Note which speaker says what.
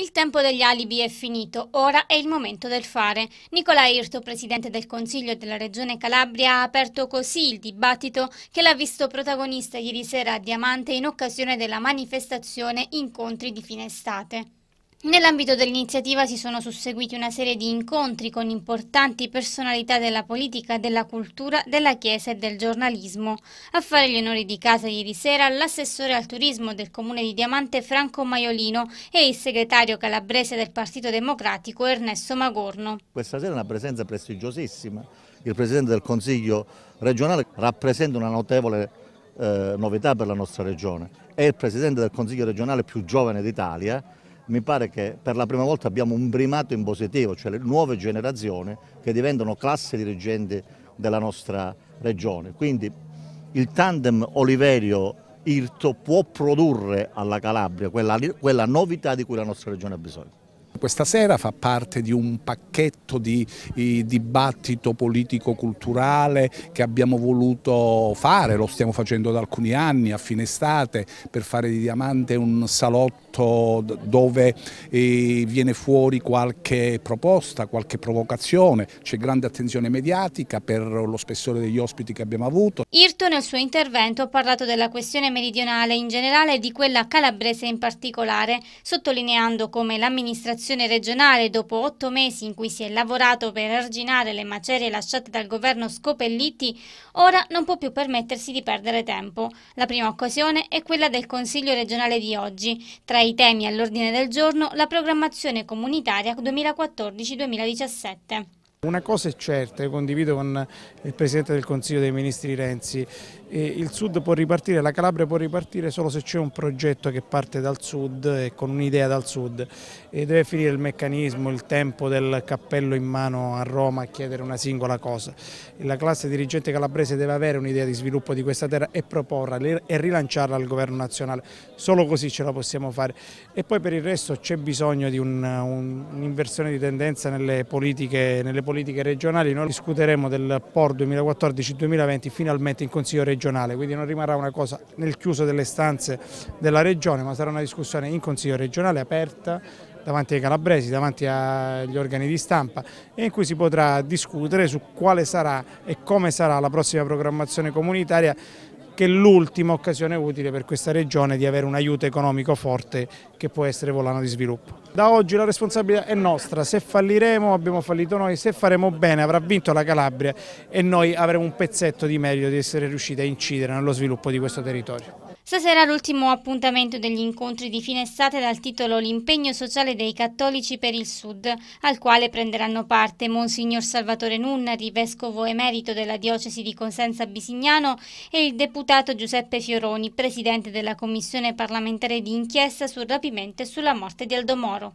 Speaker 1: Il tempo degli alibi è finito, ora è il momento del fare. Nicola Irto, presidente del Consiglio della Regione Calabria, ha aperto così il dibattito che l'ha visto protagonista ieri sera a Diamante in occasione della manifestazione Incontri di fine estate. Nell'ambito dell'iniziativa si sono susseguiti una serie di incontri con importanti personalità della politica, della cultura, della chiesa e del giornalismo. A fare gli onori di casa ieri sera l'assessore al turismo del comune di Diamante Franco Maiolino e il segretario calabrese del Partito Democratico Ernesto Magorno.
Speaker 2: Questa sera è una presenza prestigiosissima. Il Presidente del Consiglio regionale rappresenta una notevole eh, novità per la nostra regione. È il Presidente del Consiglio regionale più giovane d'Italia mi pare che per la prima volta abbiamo un primato in positivo, cioè le nuove generazioni che diventano classe dirigente della nostra regione. Quindi il tandem Oliverio-Irto può produrre alla Calabria quella, quella novità di cui la nostra regione ha bisogno. Questa sera fa parte di un pacchetto di, di eh,
Speaker 3: dibattito politico-culturale che abbiamo voluto fare, lo stiamo facendo da alcuni anni a fine estate per fare di Diamante un salotto dove eh, viene fuori qualche proposta, qualche provocazione, c'è grande attenzione mediatica per lo spessore degli ospiti che abbiamo avuto.
Speaker 1: Alberto nel suo intervento ha parlato della questione meridionale in generale e di quella calabrese in particolare, sottolineando come l'amministrazione regionale, dopo otto mesi in cui si è lavorato per arginare le macerie lasciate dal governo Scopelliti, ora non può più permettersi di perdere tempo. La prima occasione è quella del Consiglio regionale di oggi. Tra i temi all'ordine del giorno, la programmazione comunitaria 2014-2017.
Speaker 4: Una cosa è certa, io condivido con il Presidente del Consiglio dei Ministri Renzi, eh, il Sud può ripartire, la Calabria può ripartire solo se c'è un progetto che parte dal Sud e con un'idea dal Sud e deve finire il meccanismo, il tempo del cappello in mano a Roma a chiedere una singola cosa. La classe dirigente calabrese deve avere un'idea di sviluppo di questa terra e proporla e rilanciarla al governo nazionale, solo così ce la possiamo fare. E poi per il resto c'è bisogno di un'inversione un, di tendenza nelle politiche, nelle politiche politiche regionali, noi discuteremo del POR 2014-2020 finalmente in Consiglio regionale, quindi non rimarrà una cosa nel chiuso delle stanze della Regione, ma sarà una discussione in Consiglio regionale aperta davanti ai calabresi, davanti agli organi di stampa e in cui si potrà discutere su quale sarà e come sarà la prossima programmazione comunitaria che è l'ultima occasione utile per questa regione di avere un aiuto economico forte che può essere volano di sviluppo. Da oggi la responsabilità è nostra, se falliremo abbiamo fallito noi, se faremo bene avrà vinto la Calabria e noi avremo un pezzetto di merito di essere riusciti a incidere nello sviluppo di questo territorio.
Speaker 1: Stasera l'ultimo appuntamento degli incontri di fine estate dal titolo L'impegno sociale dei cattolici per il Sud, al quale prenderanno parte Monsignor Salvatore Nunnari, vescovo emerito della diocesi di Cosenza Bisignano e il deputato Deputato Giuseppe Fioroni, presidente della Commissione parlamentare di inchiesta sul rapimento e sulla morte di Aldo Moro.